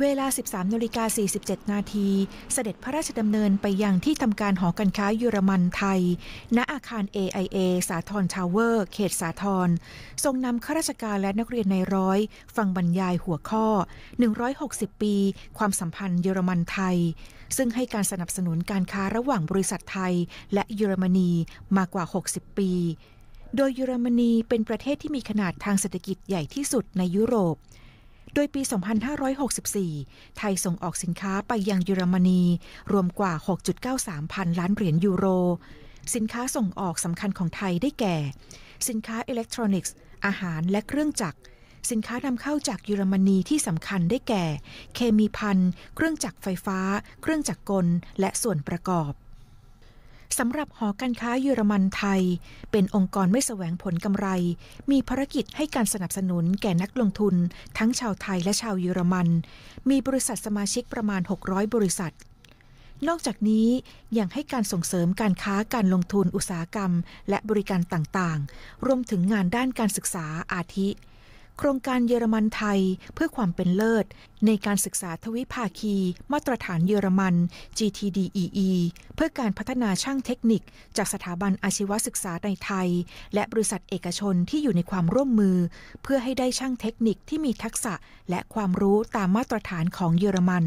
เวลา 13นาฬิกา 47นาที เสด็จพระราชดำเนินไปยังที่ทำการหอการค้าเยอรมันไทย ณ อาคาร AIA สาทรทาวเวอร์ เขตสาทร ทรงนำข้าราชการและนักเรียนในร้อยฟังบรรยายหัวข้อ 160 ปี ความสัมพันธ์เยอรมันไทย ซึ่งให้การสนับสนุนการค้าระหว่างบริษัทไทยและเยอรมนีมากว่า 60 ปี โดยเยอรมนีเป็นประเทศที่มีขนาดทางเศรษฐกิจใหญ่ที่สุดในยุโรปโดยปี 2564 ไทยส่งออกสินค้าไปยังเยอรมนีรวมกว่า 6.93 พันล้านเหรียญยูโร สินค้าส่งออกสำคัญของไทยได้แก่ สินค้าอิเล็กทรอนิกส์ อาหารและเครื่องจักร สินค้านำเข้าจากเยอรมนีที่สำคัญได้แก่ เคมีพันเครื่องจักรไฟฟ้า เครื่องจักรกล และส่วนประกอบสำหรับหอการค้าเยอรมันไทย เป็นองค์กรไม่แสวงผลกำไร มีภารกิจให้การสนับสนุนแก่นักลงทุน ทั้งชาวไทยและชาวเยอรมัน มีบริษัทสมาชิกประมาณ 600 บริษัท นอกจากนี้ยังให้การส่งเสริมการค้าการลงทุนอุตสาหกรรมและบริการต่างๆ รวมถึงงานด้านการศึกษาอาทิโครงการเยอรมันไทยเพื่อความเป็นเลิศในการศึกษาทวิภาคีมาตรฐานเยอรมัน GTDEE เพื่อการพัฒนาช่างเทคนิคจากสถาบันอาชีวศึกษาในไทยและบริษัทเอกชนที่อยู่ในความร่วมมือเพื่อให้ได้ช่างเทคนิคที่มีทักษะและความรู้ตามมาตรฐานของเยอรมัน